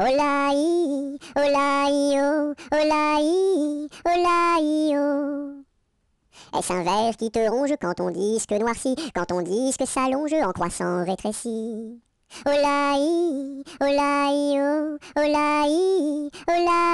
Olaï, olaïo, oh, olaï, olaïo oh. Est-ce un verre qui te ronge quand ton disque noirci, quand ton disque s'allonge en croissant rétréci Olaï, olaïo, oh, olaï, olaï,